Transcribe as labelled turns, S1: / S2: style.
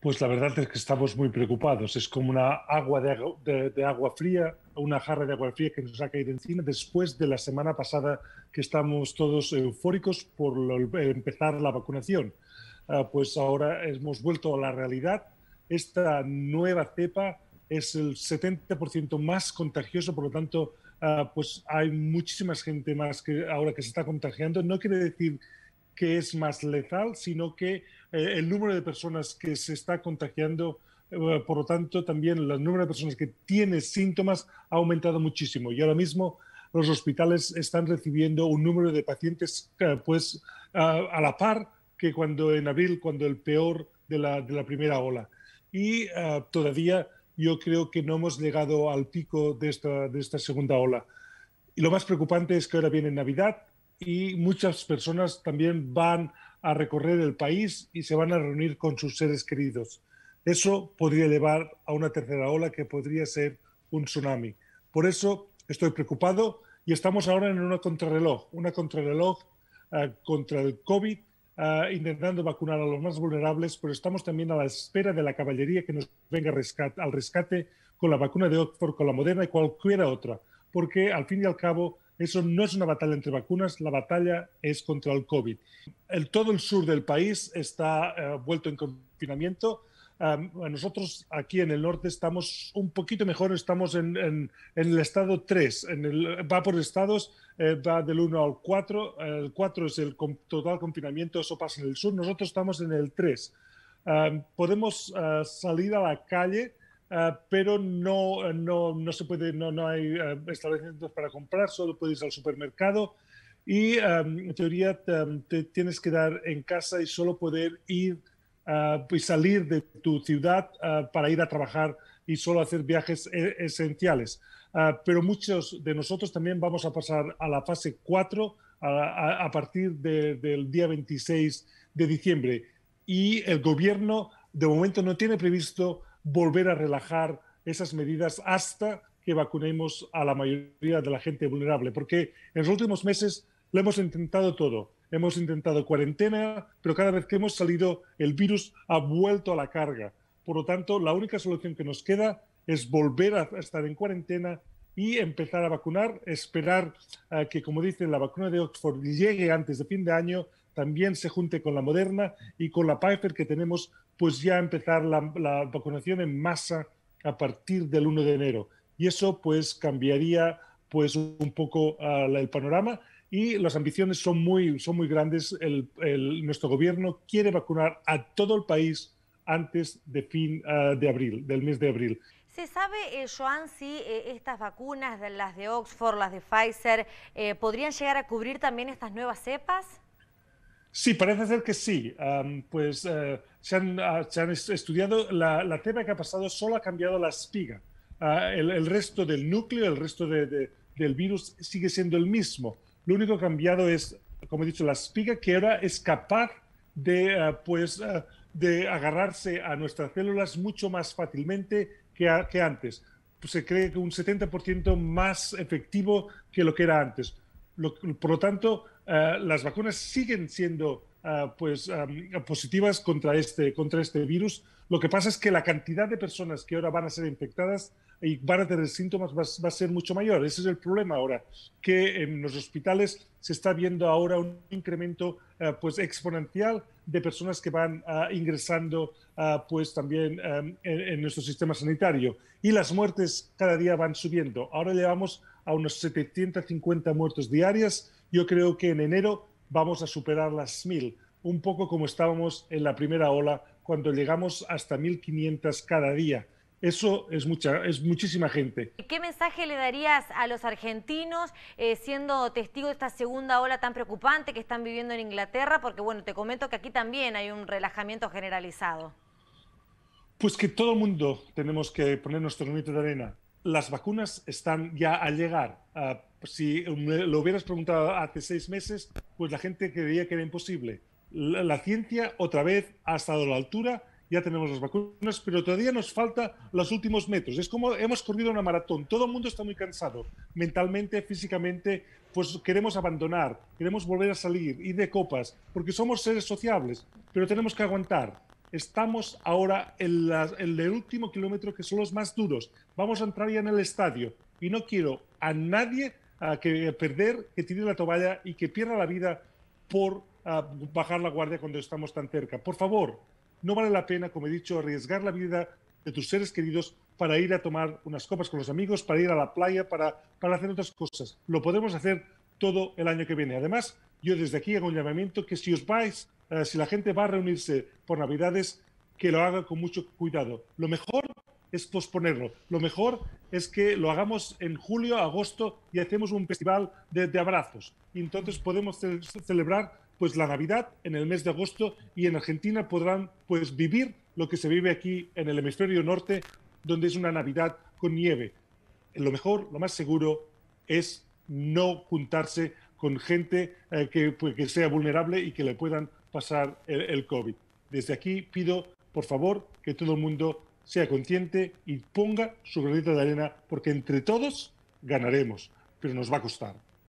S1: Pues la verdad es que estamos muy preocupados. Es como una agua de, agua fría, una jarra de agua fría que nos ha caído encima después de la semana pasada que estamos todos eufóricos por empezar la vacunación. Ah, pues ahora hemos vuelto a la realidad. Esta nueva cepa es el 70% más contagioso, por lo tanto, ah, pues hay muchísima gente más que ahora que se está contagiando. No quiere decir que es más letal, sino que eh, el número de personas que se está contagiando, eh, por lo tanto, también el número de personas que tiene síntomas ha aumentado muchísimo. Y ahora mismo los hospitales están recibiendo un número de pacientes eh, pues a la par que cuando en abril, cuando el peor de la, primera ola. Y ah, todavía yo creo que no hemos llegado al pico de esta, de esta segunda ola. Y lo más preocupante es que ahora viene Navidad y muchas personas también van a recorrer el país y se van a reunir con sus seres queridos. Eso podría llevar a una tercera ola que podría ser un tsunami. Por eso estoy preocupado y estamos ahora en una contrarreloj, una contrarreloj ah, contra el COVID, ah, intentando vacunar a los más vulnerables, pero estamos también a la espera de la caballería que nos venga al rescate con la vacuna de Oxford, con la moderna y cualquiera otra, porque al fin y al cabo eso no es una batalla entre vacunas, la batalla es contra el COVID. El, todo el sur del país está eh, vuelto en confinamiento. nosotros aquí en el norte estamos un poquito mejor, estamos en, el estado 3, en el, va por estados, eh, va del 1 al 4, el 4 es el total confinamiento, eso pasa en el sur, nosotros estamos en el 3. podemos ah, salir a la calle Ah, pero no, eh, no, no, se puede, no, no hay eh, establecimientos para comprar, solo puedes ir al supermercado y em, en teoría em, te, tienes que dar en casa y solo poder ir ah, pues salir de tu ciudad ah, para ir a trabajar y solo hacer viajes eh, esenciales. pero muchos de nosotros también vamos a pasar a la fase 4 a, partir del día 26 de diciembre y el gobierno de momento no tiene previsto volver a relajar esas medidas hasta que vacunemos a la mayoría de la gente vulnerable, porque en los últimos meses lo hemos intentado todo. Hemos intentado cuarentena, pero cada vez que hemos salido, el virus ha vuelto a la carga. Por lo tanto, la única solución que nos queda es volver a estar en cuarentena y empezar a vacunar, esperar a que, como dicen, la vacuna de Oxford llegue antes de fin de año también se junte con la Moderna y con la Pfizer, que tenemos pues ya empezar la, vacunación en masa a partir del 1 de enero. Y eso pues cambiaría pues un poco ah, el panorama y las ambiciones son muy, son muy grandes. El, nuestro gobierno quiere vacunar a todo el país antes de fin ah, de abril, del mes de abril. ¿Se sabe, eh, Joan, si eh, estas vacunas, las de Oxford, las de Pfizer, eh, podrían llegar a cubrir también estas nuevas cepas? Sí, parece ser que sí. pues eh, se, han, ah, estudiado, la, la que ha pasado solo ha cambiado la espiga. Ah, el, resto del núcleo, el resto del virus sigue siendo el mismo. Lo único cambiado es, como he dicho, la espiga que ahora es capaz de, ah, pues, de agarrarse a nuestras células mucho más fácilmente que, que antes. Pues, se cree que un 70% más efectivo que lo que era antes por lo tanto, eh, las vacunas siguen siendo eh, pues, positivas contra este, contra este virus. Lo que pasa es que la cantidad de personas que ahora van a ser infectadas y van a tener síntomas, va, a ser mucho mayor. Ese es el problema ahora, que en los hospitales se está viendo ahora un incremento eh, pues exponencial de personas que van ah, ingresando ah, pues también em, en, nuestro sistema sanitario y las muertes cada día van subiendo. Ahora llevamos a unos 750 muertos diarias. Yo creo que en enero vamos a superar las 1000, un poco como estábamos en la primera ola cuando llegamos hasta 1500 cada día. Eso es mucha, es muchísima gente. ¿Qué mensaje le darías a los argentinos eh, siendo testigo de esta segunda ola tan preocupante que están viviendo en Inglaterra? Porque bueno, te comento que aquí también hay un relajamiento generalizado. Pues que todo el mundo tenemos que poner nuestro granito de arena. Las vacunas están ya a llegar. Ah, si lo hubieras preguntado hace seis meses, pues la gente creería que era imposible. la ciencia otra vez ha estado a la altura ya tenemos las vacunas, pero todavía nos falta los últimos metros. Es como hemos corrido una maratón, todo el mundo está muy cansado, mentalmente, físicamente, pues queremos abandonar, queremos volver a salir, ir de copas, porque somos seres sociables, pero tenemos que aguantar. Estamos ahora en, el último kilómetro, que son los más duros. Vamos a entrar ya en el estadio y no quiero a nadie a que perder, que tire la toalla y que pierda la vida por ah, bajar la guardia cuando estamos tan cerca. Por favor, no vale la pena, como he dicho, arriesgar la vida de tus seres queridos para ir a tomar unas copas con los amigos, para ir a la playa, para, hacer otras cosas. Lo podemos hacer todo el año que viene. Además, yo desde aquí hago un llamamiento que si os vais, eh, si la gente va a reunirse por Navidades, que lo haga con mucho cuidado. Lo mejor es posponerlo. Lo mejor es que lo hagamos en julio, agosto y hacemos un festival de, abrazos. Y entonces podemos celebrar pues la Navidad en el mes de agosto y en Argentina podrán pues vivir lo que se vive aquí en el hemisferio norte, donde es una Navidad con nieve. Lo mejor, lo más seguro es no juntarse con gente eh, pues, que, sea vulnerable y que le puedan pasar el, el COVID. Desde aquí pido, por favor, que todo el mundo sea consciente y ponga su granito de arena, porque entre todos ganaremos, pero nos va a costar.